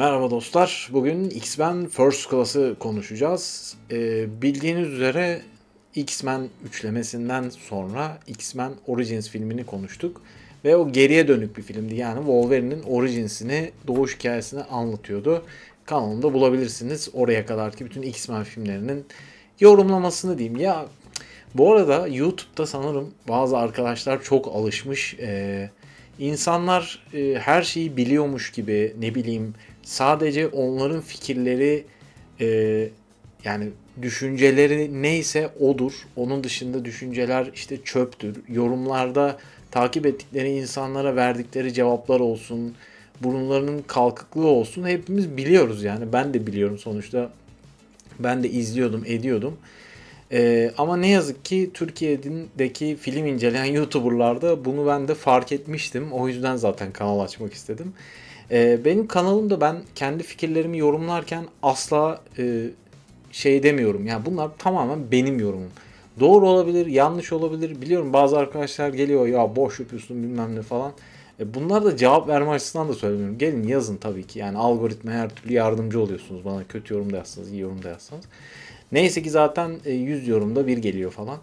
Merhaba dostlar. Bugün X-Men First Class'ı konuşacağız. Ee, bildiğiniz üzere X-Men üçlemesinden sonra X-Men Origins filmini konuştuk. Ve o geriye dönük bir filmdi. Yani Wolverine'in Origins'ini, doğuş hikayesini anlatıyordu. Kanalında bulabilirsiniz. Oraya kadar ki bütün X-Men filmlerinin yorumlamasını diyeyim. Ya bu arada YouTube'da sanırım bazı arkadaşlar çok alışmış. Ee, insanlar e, her şeyi biliyormuş gibi ne bileyim sadece onların fikirleri e, yani düşünceleri neyse odur. Onun dışında düşünceler işte çöptür. Yorumlarda takip ettikleri insanlara verdikleri cevaplar olsun, burunlarının kalkıklığı olsun hepimiz biliyoruz yani. Ben de biliyorum sonuçta. Ben de izliyordum, ediyordum. Ee, ama ne yazık ki Türkiye'deki film inceleyen YouTuber'larda bunu ben de fark etmiştim. O yüzden zaten kanal açmak istedim. E, benim kanalımda ben kendi fikirlerimi yorumlarken asla e, şey demiyorum. Yani bunlar tamamen benim yorumum. Doğru olabilir, yanlış olabilir. Biliyorum bazı arkadaşlar geliyor ya boş yapıyorsun bilmem ne falan. E, bunlar da cevap verme açısından da söylemiyorum. Gelin yazın tabii ki. Yani algoritma her türlü yardımcı oluyorsunuz bana. Kötü yorum da yazsanız, iyi yorum da yazsanız. Neyse ki zaten 100 e, yorumda bir geliyor falan.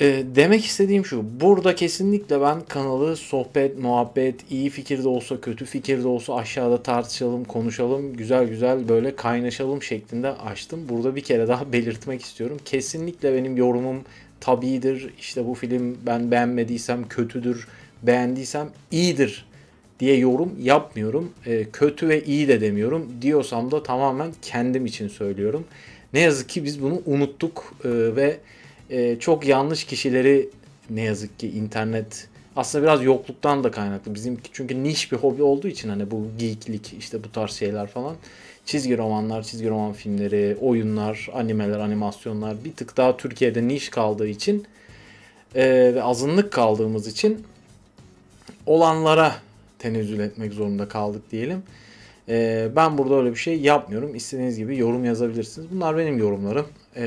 E, demek istediğim şu. Burada kesinlikle ben kanalı sohbet, muhabbet, iyi fikir de olsa, kötü fikir de olsa aşağıda tartışalım, konuşalım, güzel güzel böyle kaynaşalım şeklinde açtım. Burada bir kere daha belirtmek istiyorum. Kesinlikle benim yorumum tabidir. İşte bu film ben beğenmediysem kötüdür, beğendiysem iyidir diye yorum yapmıyorum. E, kötü ve iyi de demiyorum. Diyorsam da tamamen kendim için söylüyorum. Ne yazık ki biz bunu unuttuk e, ve e, çok yanlış kişileri ne yazık ki internet aslında biraz yokluktan da kaynaklı. Bizim çünkü niş bir hobi olduğu için hani bu geeklik işte bu tarz şeyler falan. Çizgi romanlar, çizgi roman filmleri, oyunlar, animeler, animasyonlar bir tık daha Türkiye'de niş kaldığı için e, ve azınlık kaldığımız için olanlara tenezzül etmek zorunda kaldık diyelim. E, ben burada öyle bir şey yapmıyorum. İstediğiniz gibi yorum yazabilirsiniz. Bunlar benim yorumlarım. E,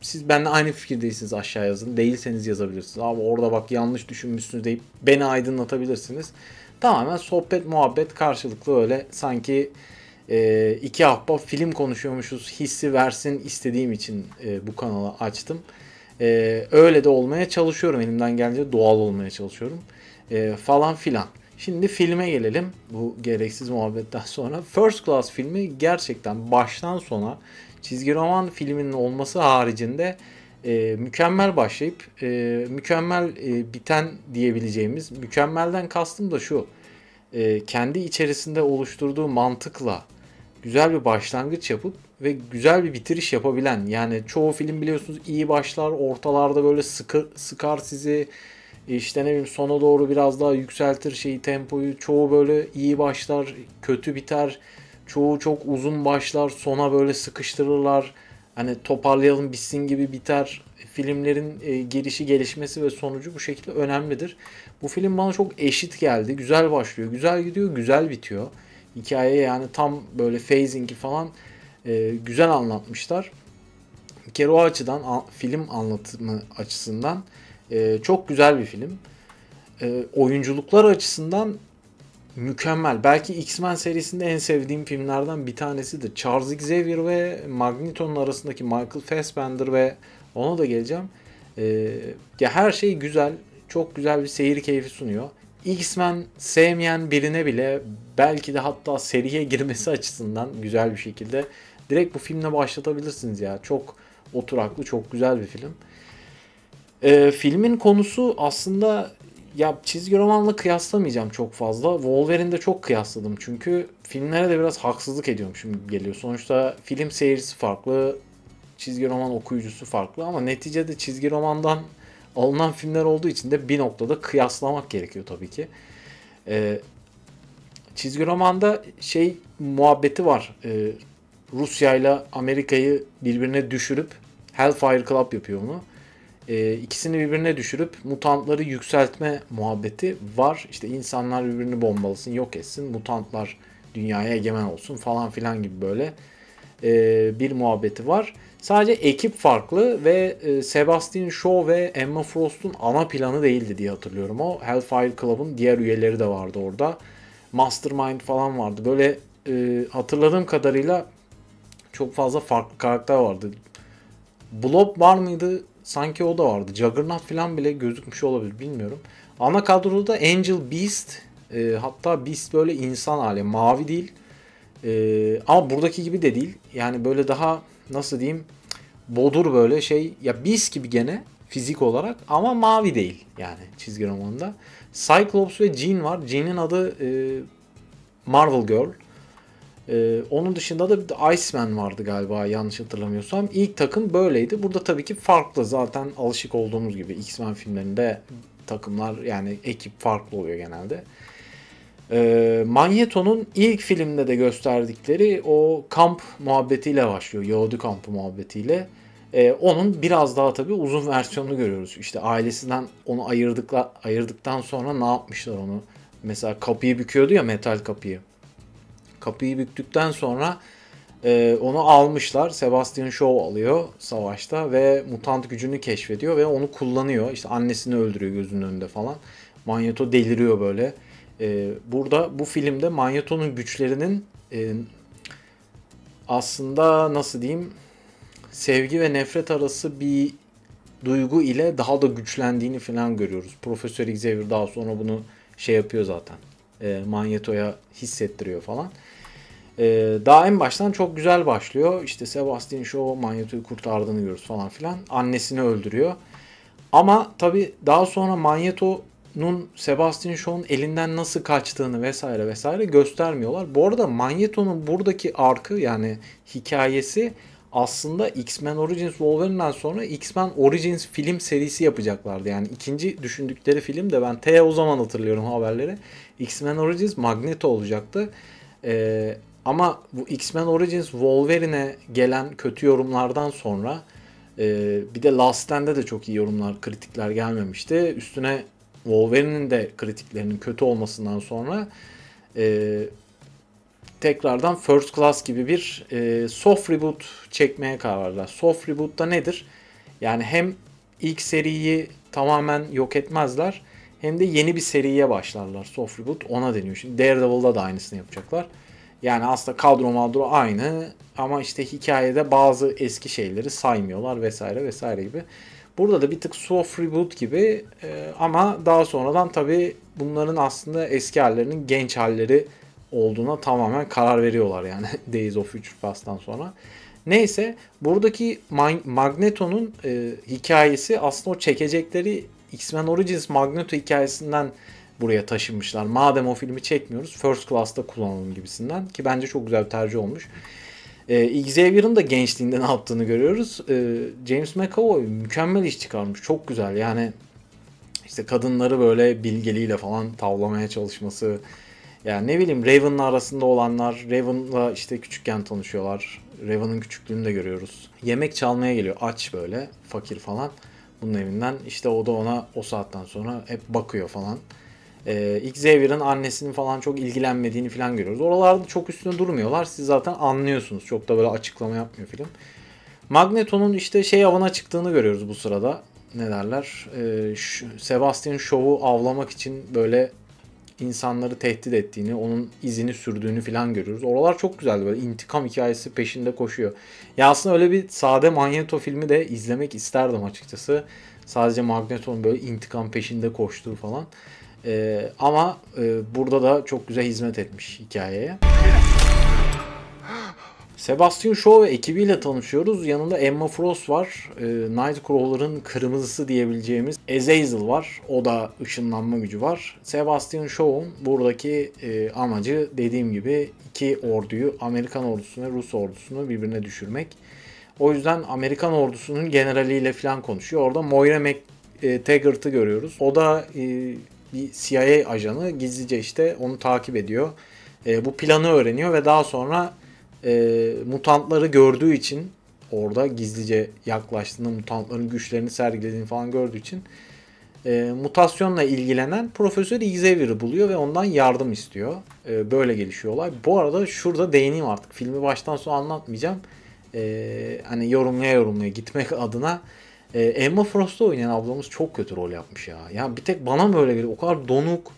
siz benimle aynı fikirdeysiniz aşağı yazın. Değilseniz yazabilirsiniz. Abi orada bak yanlış düşünmüşsünüz deyip beni aydınlatabilirsiniz. Tamamen sohbet muhabbet karşılıklı öyle sanki e, iki ahbap film konuşuyormuşuz hissi versin istediğim için e, bu kanalı açtım. E, öyle de olmaya çalışıyorum elimden geldiğince doğal olmaya çalışıyorum e, falan filan. Şimdi filme gelelim bu gereksiz muhabbetten sonra. First Class filmi gerçekten baştan sona çizgi roman filminin olması haricinde e, mükemmel başlayıp e, mükemmel e, biten diyebileceğimiz mükemmelden kastım da şu e, kendi içerisinde oluşturduğu mantıkla güzel bir başlangıç yapıp ve güzel bir bitiriş yapabilen yani çoğu film biliyorsunuz iyi başlar ortalarda böyle sıkı, sıkar sizi işte ne bileyim sona doğru biraz daha yükseltir şeyi tempoyu çoğu böyle iyi başlar kötü biter çoğu çok uzun başlar sona böyle sıkıştırırlar hani toparlayalım bitsin gibi biter filmlerin e, gelişi gelişmesi ve sonucu bu şekilde önemlidir. Bu film bana çok eşit geldi. Güzel başlıyor, güzel gidiyor, güzel bitiyor. Hikaye yani tam böyle phasing'i falan e, güzel anlatmışlar. Bir kere o açıdan a, film anlatımı açısından e, çok güzel bir film. E, oyunculuklar açısından mükemmel. Belki X-Men serisinde en sevdiğim filmlerden bir tanesidir. Charles Xavier ve Magneto'nun arasındaki Michael Fassbender ve ona da geleceğim. Ee, ya her şey güzel. Çok güzel bir seyir keyfi sunuyor. X-Men sevmeyen birine bile belki de hatta seriye girmesi açısından güzel bir şekilde direkt bu filmle başlatabilirsiniz ya. Çok oturaklı, çok güzel bir film. Ee, filmin konusu aslında ya çizgi romanla kıyaslamayacağım çok fazla. Wolverine'de çok kıyasladım çünkü filmlere de biraz haksızlık ediyorum şimdi geliyor. Sonuçta film seyircisi farklı, çizgi roman okuyucusu farklı ama neticede çizgi romandan alınan filmler olduğu için de bir noktada kıyaslamak gerekiyor tabii ki. Ee, çizgi romanda şey muhabbeti var. Ee, Rusya ile Amerika'yı birbirine düşürüp Hellfire Club yapıyor onu e, ikisini birbirine düşürüp mutantları yükseltme muhabbeti var. İşte insanlar birbirini bombalasın, yok etsin, mutantlar dünyaya egemen olsun falan filan gibi böyle e, bir muhabbeti var. Sadece ekip farklı ve e, Sebastian Shaw ve Emma Frost'un ana planı değildi diye hatırlıyorum o. Hellfire Club'ın diğer üyeleri de vardı orada. Mastermind falan vardı. Böyle e, hatırladığım kadarıyla çok fazla farklı karakter vardı. Blob var mıydı? Sanki o da vardı. Juggernaut falan bile gözükmüş olabilir bilmiyorum. Ana kadroda Angel Beast e, hatta Beast böyle insan hali mavi değil. E, ama buradaki gibi de değil. Yani böyle daha nasıl diyeyim bodur böyle şey ya Beast gibi gene fizik olarak ama mavi değil yani çizgi romanında. Cyclops ve Jean var. Jean'in adı e, Marvel Girl. Ee, onun dışında da bir de Iceman vardı galiba yanlış hatırlamıyorsam. İlk takım böyleydi. Burada tabii ki farklı zaten alışık olduğumuz gibi X-Men filmlerinde takımlar yani ekip farklı oluyor genelde. Ee, Magneto'nun ilk filmde de gösterdikleri o kamp muhabbetiyle başlıyor. Yahudi kampı muhabbetiyle. Ee, onun biraz daha tabii uzun versiyonunu görüyoruz. İşte ailesinden onu ayırdıkla, ayırdıktan sonra ne yapmışlar onu. Mesela kapıyı büküyordu ya metal kapıyı. Kapıyı büktükten sonra e, onu almışlar. Sebastian Shaw alıyor savaşta ve mutant gücünü keşfediyor ve onu kullanıyor. İşte annesini öldürüyor gözünün önünde falan. Magneto deliriyor böyle. E, burada bu filmde Magneto'nun güçlerinin e, aslında nasıl diyeyim sevgi ve nefret arası bir duygu ile daha da güçlendiğini falan görüyoruz. Profesör Xavier daha sonra bunu şey yapıyor zaten e, Manyeto'ya hissettiriyor falan. E, daha en baştan çok güzel başlıyor. İşte Sebastian Shaw Manyeto'yu kurtardığını görürüz falan filan. Annesini öldürüyor. Ama tabi daha sonra Manyeto'nun Sebastian Shaw'un elinden nasıl kaçtığını vesaire vesaire göstermiyorlar. Bu arada Manyeto'nun buradaki arkı yani hikayesi aslında X-Men Origins Wolverine'den sonra X-Men Origins film serisi yapacaklardı. Yani ikinci düşündükleri film de ben T o zaman hatırlıyorum haberleri. X-Men Origins Magneto olacaktı. Ee, ama bu X-Men Origins Wolverine'e gelen kötü yorumlardan sonra e, bir de Last Stand'de de çok iyi yorumlar, kritikler gelmemişti. Üstüne Wolverine'in de kritiklerinin kötü olmasından sonra e, tekrardan First Class gibi bir e, soft reboot çekmeye kararlar. Soft reboot da nedir? Yani hem ilk seriyi tamamen yok etmezler hem de yeni bir seriye başlarlar. Soft reboot ona deniyor. Şimdi Daredevil'da da aynısını yapacaklar. Yani aslında kadro mağduru aynı ama işte hikayede bazı eski şeyleri saymıyorlar vesaire vesaire gibi. Burada da bir tık soft reboot gibi e, ama daha sonradan tabii bunların aslında eski hallerinin genç halleri olduğuna tamamen karar veriyorlar yani Days of Future Past'tan sonra. Neyse buradaki Magneto'nun e, hikayesi aslında o çekecekleri X-Men Origins Magneto hikayesinden buraya taşınmışlar. Madem o filmi çekmiyoruz First Class'ta kullanalım gibisinden ki bence çok güzel bir tercih olmuş. E, Xavier'ın da gençliğinde ne yaptığını görüyoruz. E, James McAvoy mükemmel iş çıkarmış. Çok güzel yani işte kadınları böyle bilgeliğiyle falan tavlamaya çalışması, yani ne bileyim Raven'la arasında olanlar, Raven'la işte küçükken tanışıyorlar. Raven'ın küçüklüğünü de görüyoruz. Yemek çalmaya geliyor aç böyle fakir falan bunun evinden. İşte o da ona o saatten sonra hep bakıyor falan. Ee, Xavier'ın annesinin falan çok ilgilenmediğini falan görüyoruz. Oralarda çok üstüne durmuyorlar. Siz zaten anlıyorsunuz. Çok da böyle açıklama yapmıyor film. Magneto'nun işte şey avına çıktığını görüyoruz bu sırada. Ne derler? Ee, Sebastian Shaw'u avlamak için böyle insanları tehdit ettiğini, onun izini sürdüğünü falan görüyoruz. Oralar çok güzeldi böyle intikam hikayesi peşinde koşuyor. Ya aslında öyle bir sade Magneto filmi de izlemek isterdim açıkçası. Sadece Magneto'nun böyle intikam peşinde koştuğu falan. Ee, ama e, burada da çok güzel hizmet etmiş hikayeye. Sebastian Shaw ve ekibiyle tanışıyoruz. Yanında Emma Frost var. E, Nightcrawler'ın kırmızısı diyebileceğimiz Azazel var. O da ışınlanma gücü var. Sebastian Shaw'un buradaki e, amacı dediğim gibi iki orduyu Amerikan ordusunu Rus ordusunu birbirine düşürmek. O yüzden Amerikan ordusunun generaliyle falan konuşuyor. Orada Moira McTaggart'ı görüyoruz. O da e, bir CIA ajanı gizlice işte onu takip ediyor. E, bu planı öğreniyor ve daha sonra e, mutantları gördüğü için orada gizlice yaklaştığını, mutantların güçlerini sergilediğini falan gördüğü için e, mutasyonla ilgilenen Profesör Xavier'ı buluyor ve ondan yardım istiyor. E, böyle gelişiyor olay. Bu arada şurada değineyim artık. Filmi baştan sona anlatmayacağım. E, hani yorumlaya yorumlaya gitmek adına e, Emma Frost'u oynayan ablamız çok kötü rol yapmış ya. Ya bir tek bana böyle geliyor. O kadar donuk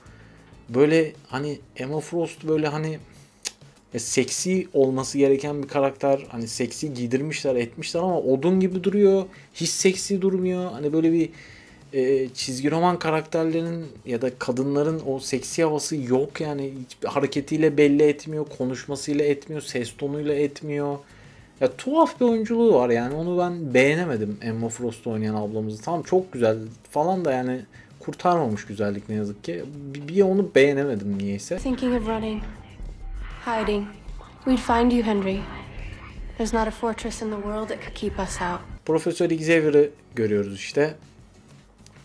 böyle hani Emma Frost böyle hani e, seksi olması gereken bir karakter. Hani seksi giydirmişler etmişler ama odun gibi duruyor. Hiç seksi durmuyor. Hani böyle bir e, çizgi roman karakterlerinin ya da kadınların o seksi havası yok yani hareketiyle belli etmiyor, konuşmasıyla etmiyor, ses tonuyla etmiyor. Ya tuhaf bir oyunculuğu var yani onu ben beğenemedim Emma Frost oynayan ablamızı. Tamam çok güzel falan da yani kurtarmamış güzellik ne yazık ki. Bir, bir onu beğenemedim niyeyse. Thinking of running. Hiding. We'd find you, Henry. There's not a fortress in the world that could keep us out. Profesör Xavier'ı görüyoruz işte.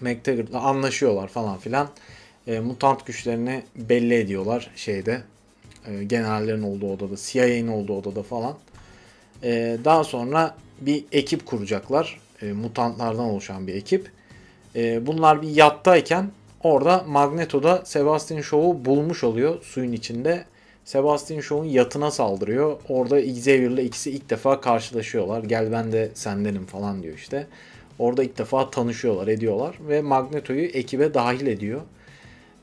McTaggart'la anlaşıyorlar falan filan. E, mutant güçlerini belli ediyorlar şeyde. E, generallerin olduğu odada, CIA'nin olduğu odada falan. E, daha sonra bir ekip kuracaklar. E, mutantlardan oluşan bir ekip. E, bunlar bir yattayken orada Magneto'da Sebastian Shaw'u bulmuş oluyor suyun içinde Sebastian Shaw'un yatına saldırıyor. Orada ile ikisi ilk defa karşılaşıyorlar. Gel ben de sendenim falan diyor işte. Orada ilk defa tanışıyorlar, ediyorlar ve Magneto'yu ekibe dahil ediyor.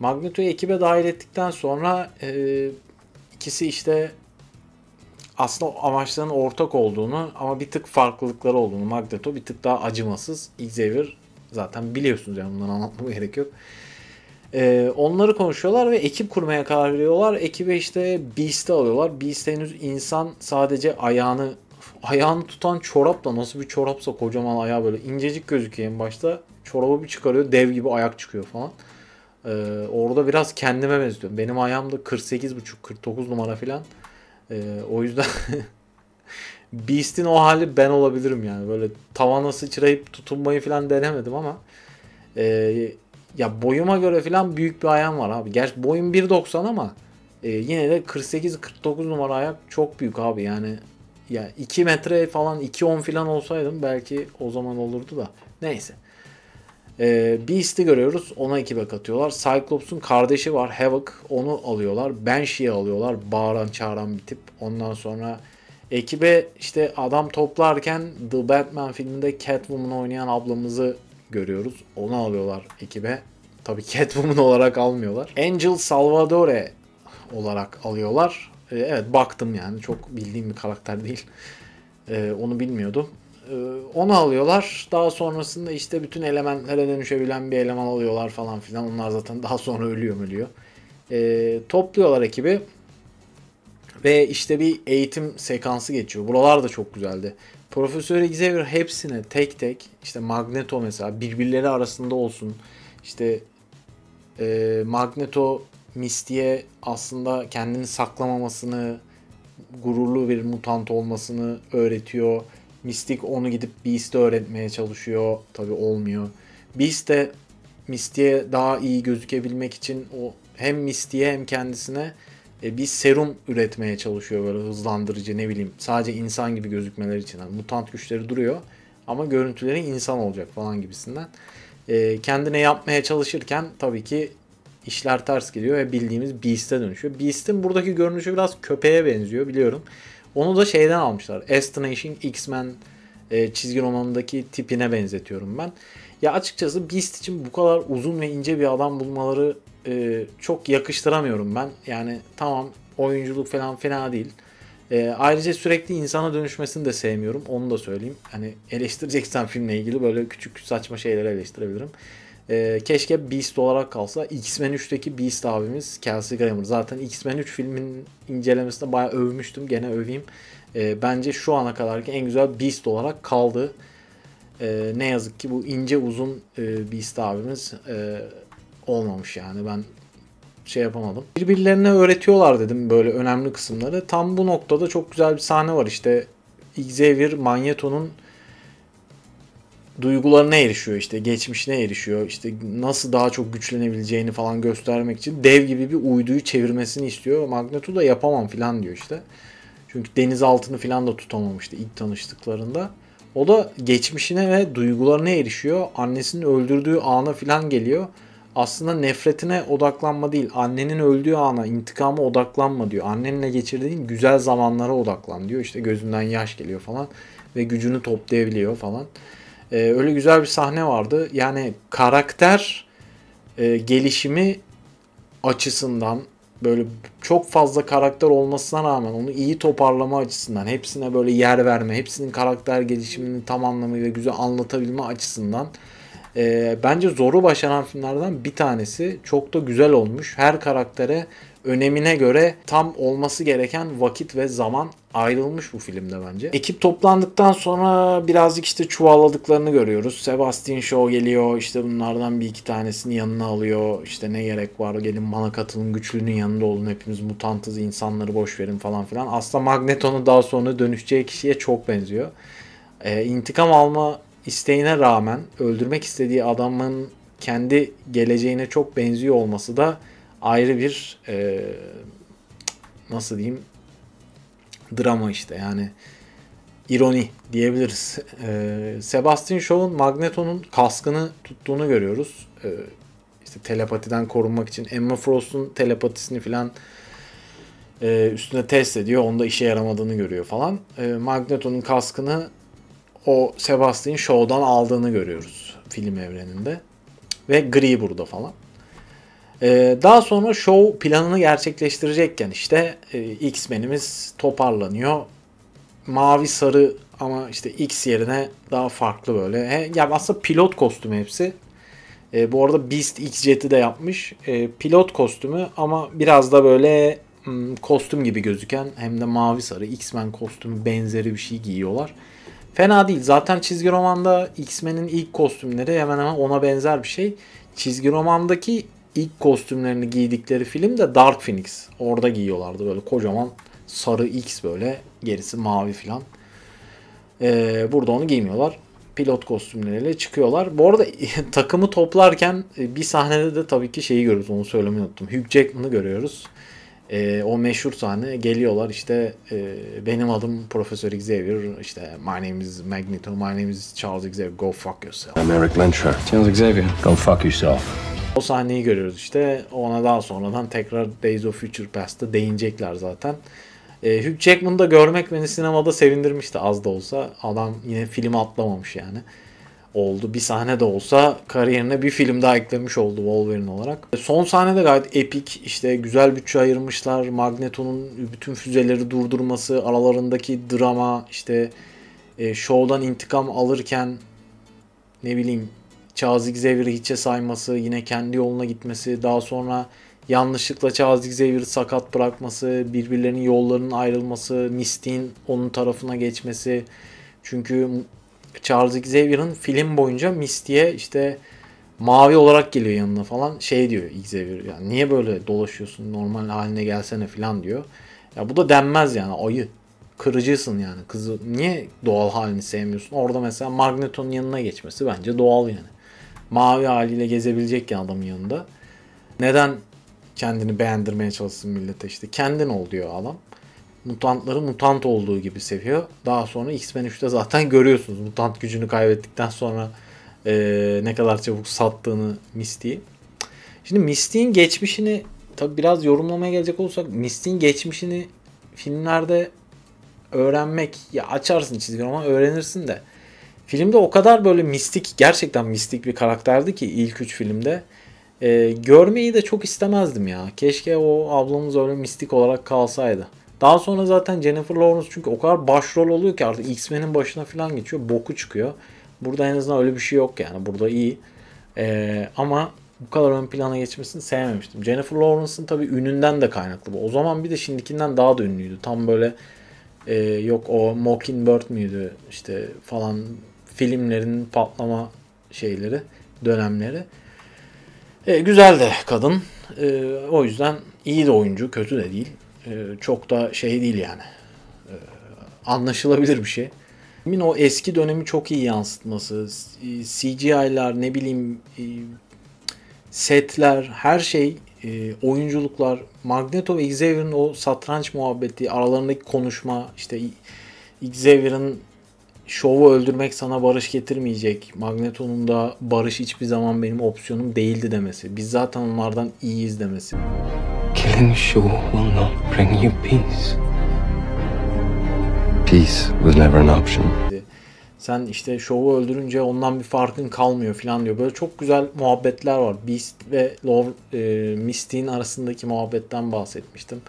Magneto'yu ekibe dahil ettikten sonra e, ikisi işte aslında amaçlarının ortak olduğunu ama bir tık farklılıkları olduğunu Magneto bir tık daha acımasız. Xavier zaten biliyorsunuz yani bundan anlatmama gerek yok. E, onları konuşuyorlar ve ekip kurmaya karar veriyorlar. Ekibe işte Beast'i alıyorlar. Beast henüz insan sadece ayağını ayağını tutan çorap da nasıl bir çorapsa kocaman ayağı böyle incecik gözüküyor en başta. Çorabı bir çıkarıyor dev gibi ayak çıkıyor falan. Ee, orada biraz kendime benziyorum. Benim ayağım da 48,5-49 numara falan. Ee, o yüzden Beast'in o hali ben olabilirim yani. Böyle tavana sıçrayıp tutunmayı falan denemedim ama e, ya boyuma göre falan büyük bir ayağım var abi. Gerçi boyum 1.90 ama e, yine de 48-49 numara ayak çok büyük abi yani. Ya 2 metre falan 2.10 falan olsaydım belki o zaman olurdu da. Neyse. E, Beast'i görüyoruz. Ona bak atıyorlar. Cyclops'un kardeşi var. Havoc. Onu alıyorlar. Banshee'yi alıyorlar. Bağıran çağıran bir tip. Ondan sonra ekibe işte adam toplarken The Batman filminde Catwoman oynayan ablamızı görüyoruz. Onu alıyorlar ekibe. Tabii Catwoman olarak almıyorlar. Angel Salvadore olarak alıyorlar. E, evet baktım yani çok bildiğim bir karakter değil. E, onu bilmiyordum. E, onu alıyorlar. Daha sonrasında işte bütün elementlere dönüşebilen bir eleman alıyorlar falan filan. Onlar zaten daha sonra ölüyor ölüyor. topluyorlar ekibi. Ve işte bir eğitim sekansı geçiyor. Buralar da çok güzeldi. Profesör Xavier hepsine tek tek işte Magneto mesela birbirleri arasında olsun işte e, Magneto Misty'e aslında kendini saklamamasını gururlu bir mutant olmasını öğretiyor. Mystic onu gidip Beast'e öğretmeye çalışıyor. Tabi olmuyor. Beast de Misty'e daha iyi gözükebilmek için o hem Misty'e hem kendisine e, bir serum üretmeye çalışıyor böyle hızlandırıcı ne bileyim sadece insan gibi gözükmeler için. Yani mutant güçleri duruyor ama görüntüleri insan olacak falan gibisinden. E, kendine yapmaya çalışırken tabii ki işler ters gidiyor ve bildiğimiz Beast'e dönüşüyor. Beast'in buradaki görünüşü biraz köpeğe benziyor biliyorum. Onu da şeyden almışlar. Astonishing X-Men e, çizgi romanındaki tipine benzetiyorum ben. Ya açıkçası Beast için bu kadar uzun ve ince bir adam bulmaları e, çok yakıştıramıyorum ben. Yani tamam oyunculuk falan fena değil. E, ayrıca sürekli insana dönüşmesini de sevmiyorum. Onu da söyleyeyim. Hani eleştireceksen filmle ilgili böyle küçük saçma şeyleri eleştirebilirim. E, keşke Beast olarak kalsa. X-Men 3'teki Beast abimiz Kelsey Grammer. Zaten X-Men 3 filmin incelemesinde bayağı övmüştüm. Gene öveyim. E, bence şu ana kadarki en güzel Beast olarak kaldı. E, ne yazık ki bu ince uzun e, Beast abimiz e, olmamış yani ben şey yapamadım. Birbirlerine öğretiyorlar dedim böyle önemli kısımları. Tam bu noktada çok güzel bir sahne var işte Xavier Magneto'nun duygularına erişiyor işte geçmişine erişiyor işte nasıl daha çok güçlenebileceğini falan göstermek için dev gibi bir uyduyu çevirmesini istiyor. Magneto da yapamam falan diyor işte. Çünkü deniz altını falan da tutamamıştı ilk tanıştıklarında. O da geçmişine ve duygularına erişiyor. Annesinin öldürdüğü ana falan geliyor aslında nefretine odaklanma değil, annenin öldüğü ana, intikama odaklanma diyor. Annenle geçirdiğin güzel zamanlara odaklan diyor. İşte gözünden yaş geliyor falan ve gücünü toplayabiliyor falan. Ee, öyle güzel bir sahne vardı. Yani karakter e, gelişimi açısından böyle çok fazla karakter olmasına rağmen onu iyi toparlama açısından hepsine böyle yer verme, hepsinin karakter gelişimini tam anlamıyla güzel anlatabilme açısından e, bence zoru başaran filmlerden bir tanesi. Çok da güzel olmuş. Her karaktere önemine göre tam olması gereken vakit ve zaman ayrılmış bu filmde bence. Ekip toplandıktan sonra birazcık işte çuvalladıklarını görüyoruz. Sebastian Shaw geliyor işte bunlardan bir iki tanesini yanına alıyor. İşte ne gerek var gelin bana katılın güçlünün yanında olun hepimiz mutantız insanları boş verin falan filan. Aslında Magneton'u daha sonra dönüşeceği kişiye çok benziyor. Ee, intikam alma isteğine rağmen öldürmek istediği adamın kendi geleceğine çok benziyor olması da ayrı bir e, nasıl diyeyim drama işte yani ironi diyebiliriz. E, Sebastian Shaw'un Magneto'nun kaskını tuttuğunu görüyoruz. E, işte telepatiden korunmak için Emma Frost'un telepatisini filan e, üstüne test ediyor. Onda işe yaramadığını görüyor falan. E, Magneto'nun kaskını o Sebastian Shaw'dan aldığını görüyoruz film evreninde. Ve gri burada falan. Ee, daha sonra Shaw planını gerçekleştirecekken işte e, X-Men'imiz toparlanıyor. Mavi sarı ama işte X yerine daha farklı böyle. He, ya aslında pilot kostümü hepsi. E, bu arada Beast X Jet'i de yapmış. E, pilot kostümü ama biraz da böyle hmm, kostüm gibi gözüken hem de mavi sarı X-Men kostümü benzeri bir şey giyiyorlar. Fena değil. Zaten çizgi romanda X-Men'in ilk kostümleri hemen hemen ona benzer bir şey. Çizgi romandaki ilk kostümlerini giydikleri film de Dark Phoenix. Orada giyiyorlardı böyle kocaman sarı X böyle gerisi mavi filan. Ee, burada onu giymiyorlar. Pilot kostümleriyle çıkıyorlar. Bu arada takımı toplarken e, bir sahnede de tabii ki şeyi görüyoruz onu söylemeyi unuttum. Hugh Jackman'ı görüyoruz e, o meşhur sahne geliyorlar işte e, benim adım Profesör Xavier işte my name is Magneto my name is Charles Xavier go fuck yourself. I'm Eric Lyncher. Charles Xavier. Go fuck yourself. O sahneyi görüyoruz işte ona daha sonradan tekrar Days of Future Past'ta değinecekler zaten. E, Hugh Jackman'ı da görmek beni sinemada sevindirmişti az da olsa. Adam yine film atlamamış yani oldu. Bir sahne de olsa kariyerine bir film daha eklemiş oldu Wolverine olarak. Son sahne de gayet epik. İşte güzel bütçe ayırmışlar. Magneto'nun bütün füzeleri durdurması, aralarındaki drama, işte e, şovdan intikam alırken ne bileyim Charles Xavier'i hiçe sayması, yine kendi yoluna gitmesi, daha sonra yanlışlıkla Charles Xavier'i sakat bırakması, birbirlerinin yollarının ayrılması, Misty'in onun tarafına geçmesi. Çünkü Charles Xavier'ın film boyunca Misty'ye işte mavi olarak geliyor yanına falan şey diyor Xavier yani niye böyle dolaşıyorsun normal haline gelsene falan diyor. Ya bu da denmez yani ayı. Kırıcısın yani kızı niye doğal halini sevmiyorsun? Orada mesela Magneto'nun yanına geçmesi bence doğal yani. Mavi haliyle gezebilecek gezebilecekken adamın yanında. Neden kendini beğendirmeye çalışsın millete işte kendin ol diyor adam mutantları mutant olduğu gibi seviyor. Daha sonra X-Men 3'te zaten görüyorsunuz mutant gücünü kaybettikten sonra e, ne kadar çabuk sattığını Misty'yi. Şimdi Misty'in geçmişini tabi biraz yorumlamaya gelecek olursak Misty'in geçmişini filmlerde öğrenmek ya açarsın çizgi ama öğrenirsin de filmde o kadar böyle mistik gerçekten mistik bir karakterdi ki ilk üç filmde e, görmeyi de çok istemezdim ya. Keşke o ablamız öyle mistik olarak kalsaydı. Daha sonra zaten Jennifer Lawrence çünkü o kadar başrol oluyor ki artık X-Men'in başına falan geçiyor. Boku çıkıyor. Burada en azından öyle bir şey yok yani. Burada iyi. Ee, ama bu kadar ön plana geçmesini sevmemiştim. Jennifer Lawrence'ın tabii ününden de kaynaklı bu. O zaman bir de şimdikinden daha da ünlüydü. Tam böyle e, yok o Mockingbird müydü işte falan filmlerin patlama şeyleri, dönemleri. E, güzel de kadın. E, o yüzden iyi de oyuncu, kötü de değil. Ee, çok da şey değil yani. Ee, anlaşılabilir bir şey. Emin o eski dönemi çok iyi yansıtması, CGI'lar, ne bileyim e, setler, her şey, e, oyunculuklar, Magneto ve Xavier'in o satranç muhabbeti, aralarındaki konuşma, işte Xavier'in şovu öldürmek sana barış getirmeyecek. Magneto'nun da barış hiçbir zaman benim opsiyonum değildi demesi. Biz zaten onlardan iyiyiz demesi. Nothing sure will not bring you peace. Peace was never an option. Sen işte şovu öldürünce ondan bir farkın kalmıyor falan diyor. Böyle çok güzel muhabbetler var. Beast ve Lord e, Mystic'in arasındaki muhabbetten bahsetmiştim.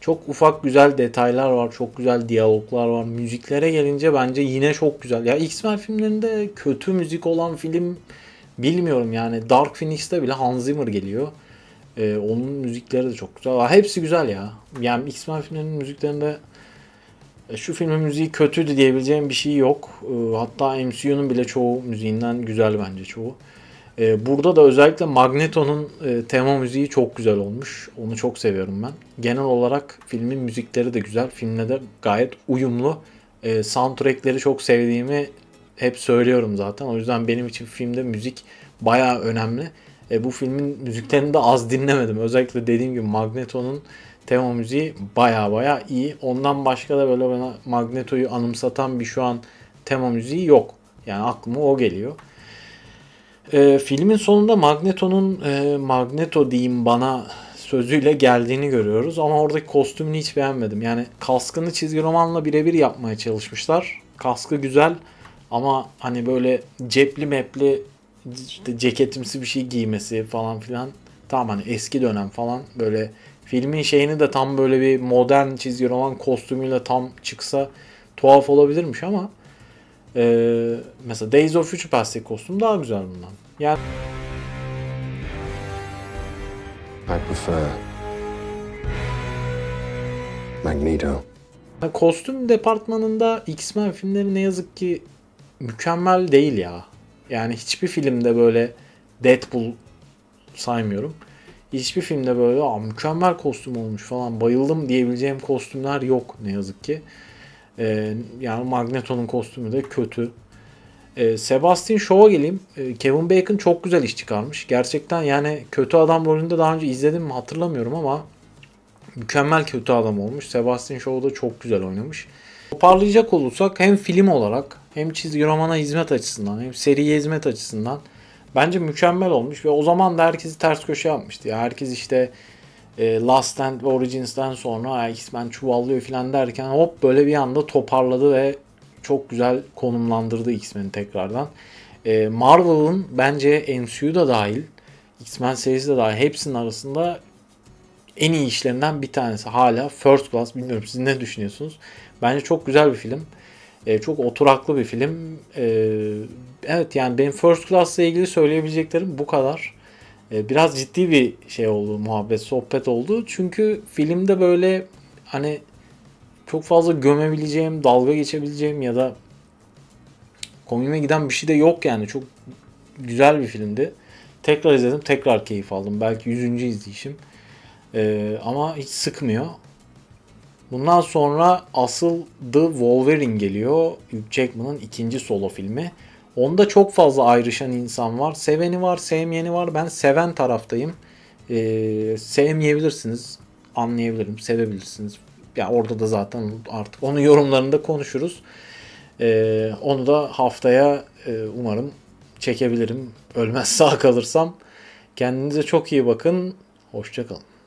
Çok ufak güzel detaylar var. Çok güzel diyaloglar var. Müziklere gelince bence yine çok güzel. Ya X-Men filmlerinde kötü müzik olan film bilmiyorum yani. Dark Phoenix'te bile Hans Zimmer geliyor. Ee, onun müzikleri de çok güzel. Aa, hepsi güzel ya. Yani X-Men filmlerinin müziklerinde e, şu filmin müziği kötüydü diyebileceğim bir şey yok. Ee, hatta MCU'nun bile çoğu müziğinden güzel bence çoğu. Ee, burada da özellikle Magneto'nun e, tema müziği çok güzel olmuş. Onu çok seviyorum ben. Genel olarak filmin müzikleri de güzel. Filmle de gayet uyumlu. E, soundtrackleri çok sevdiğimi hep söylüyorum zaten. O yüzden benim için filmde müzik bayağı önemli. E, bu filmin müziklerini de az dinlemedim. Özellikle dediğim gibi Magneto'nun tema müziği baya baya iyi. Ondan başka da böyle bana Magneto'yu anımsatan bir şu an tema müziği yok. Yani aklıma o geliyor. E, filmin sonunda Magneto'nun e, Magneto diyeyim bana sözüyle geldiğini görüyoruz. Ama oradaki kostümünü hiç beğenmedim. Yani kaskını çizgi romanla birebir yapmaya çalışmışlar. Kaskı güzel ama hani böyle cepli mepli işte ceketimsi bir şey giymesi falan filan. Tamam hani eski dönem falan böyle filmin şeyini de tam böyle bir modern çizgi roman kostümüyle tam çıksa tuhaf olabilirmiş ama e, mesela Days of Future Past'teki kostüm daha güzel bundan. Yani I prefer Magneto. Kostüm departmanında X-Men filmleri ne yazık ki mükemmel değil ya. Yani hiçbir filmde böyle Deadpool saymıyorum. Hiçbir filmde böyle Aa, mükemmel kostüm olmuş falan bayıldım diyebileceğim kostümler yok ne yazık ki. Ee, yani Magneto'nun kostümü de kötü. Ee, Sebastian Shaw'a geleyim. Ee, Kevin Bacon çok güzel iş çıkarmış. Gerçekten yani kötü adam rolünde daha önce izledim mi hatırlamıyorum ama mükemmel kötü adam olmuş. Sebastian Shaw da çok güzel oynamış. Toparlayacak olursak hem film olarak hem çizgi romana hizmet açısından hem seriye hizmet açısından bence mükemmel olmuş ve o zaman da herkesi ters köşe yapmıştı. Ya herkes işte e, Last Stand ve Origins'ten sonra X-Men çuvallıyor falan derken hop böyle bir anda toparladı ve çok güzel konumlandırdı X-Men'i tekrardan. E, Marvel'ın bence MCU da dahil, X-Men serisi de dahil hepsinin arasında en iyi işlerinden bir tanesi. Hala First Class bilmiyorum siz ne düşünüyorsunuz? Bence çok güzel bir film. E, çok oturaklı bir film. E, evet yani benim First Class ile ilgili söyleyebileceklerim bu kadar. E, biraz ciddi bir şey oldu muhabbet, sohbet oldu. Çünkü filmde böyle hani çok fazla gömebileceğim, dalga geçebileceğim ya da komime giden bir şey de yok yani. Çok güzel bir filmdi. Tekrar izledim, tekrar keyif aldım. Belki 100. izleyişim. Ee, ama hiç sıkmıyor. Bundan sonra asıl The Wolverine geliyor. Hugh Jackman'ın ikinci solo filmi. Onda çok fazla ayrışan insan var. Seveni var, sevmeyeni var. Ben seven taraftayım. Ee, sevmeyebilirsiniz. Anlayabilirim, sevebilirsiniz. Ya orada da zaten artık onun yorumlarında konuşuruz. Ee, onu da haftaya e, umarım çekebilirim. Ölmez sağ kalırsam. Kendinize çok iyi bakın. Hoşçakalın.